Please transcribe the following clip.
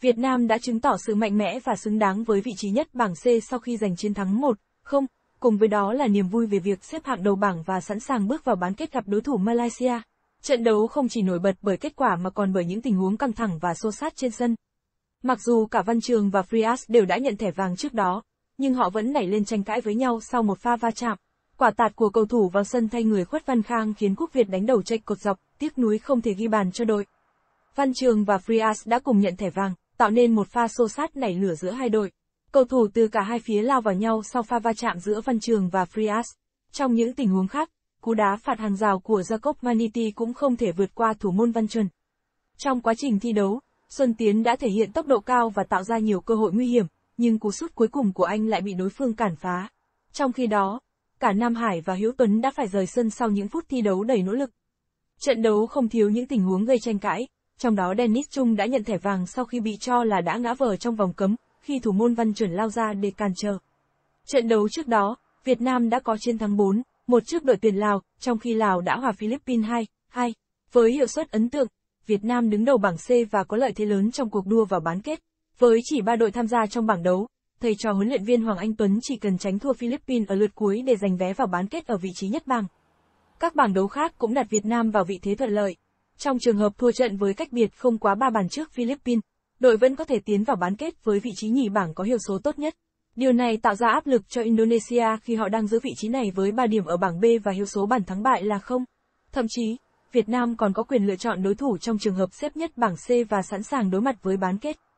Việt Nam đã chứng tỏ sự mạnh mẽ và xứng đáng với vị trí nhất bảng C sau khi giành chiến thắng 1-0, cùng với đó là niềm vui về việc xếp hạng đầu bảng và sẵn sàng bước vào bán kết gặp đối thủ Malaysia. Trận đấu không chỉ nổi bật bởi kết quả mà còn bởi những tình huống căng thẳng và xô sát trên sân. Mặc dù cả Văn Trường và Frias đều đã nhận thẻ vàng trước đó, nhưng họ vẫn nảy lên tranh cãi với nhau sau một pha va chạm. Quả tạt của cầu thủ vào sân thay người Khuất Văn Khang khiến Quốc Việt đánh đầu chạy cột dọc, tiếc nuối không thể ghi bàn cho đội. Văn Trường và Frias đã cùng nhận thẻ vàng, tạo nên một pha xô sát nảy lửa giữa hai đội. Cầu thủ từ cả hai phía lao vào nhau sau pha va chạm giữa Văn Trường và Frias. Trong những tình huống khác, cú đá phạt hàng rào của Jacob Maniti cũng không thể vượt qua thủ môn Văn Trường Trong quá trình thi đấu, Xuân Tiến đã thể hiện tốc độ cao và tạo ra nhiều cơ hội nguy hiểm, nhưng cú sút cuối cùng của anh lại bị đối phương cản phá. Trong khi đó, cả Nam Hải và Hiếu Tuấn đã phải rời sân sau những phút thi đấu đầy nỗ lực. Trận đấu không thiếu những tình huống gây tranh cãi, trong đó Dennis Chung đã nhận thẻ vàng sau khi bị cho là đã ngã vờ trong vòng cấm, khi thủ môn Văn Chuẩn lao ra để cản trở. Trận đấu trước đó, Việt Nam đã có chiến thắng 4, một trước đội tuyển Lào, trong khi Lào đã hòa Philippines 2, 2. Với hiệu suất ấn tượng, Việt Nam đứng đầu bảng C và có lợi thế lớn trong cuộc đua vào bán kết. Với chỉ 3 đội tham gia trong bảng đấu, thầy trò huấn luyện viên Hoàng Anh Tuấn chỉ cần tránh thua Philippines ở lượt cuối để giành vé vào bán kết ở vị trí nhất bảng. Các bảng đấu khác cũng đặt Việt Nam vào vị thế thuận lợi. Trong trường hợp thua trận với cách biệt không quá 3 bàn trước Philippines, đội vẫn có thể tiến vào bán kết với vị trí nhì bảng có hiệu số tốt nhất. Điều này tạo ra áp lực cho Indonesia khi họ đang giữ vị trí này với 3 điểm ở bảng B và hiệu số bàn thắng bại là không. Thậm chí, Việt Nam còn có quyền lựa chọn đối thủ trong trường hợp xếp nhất bảng C và sẵn sàng đối mặt với bán kết.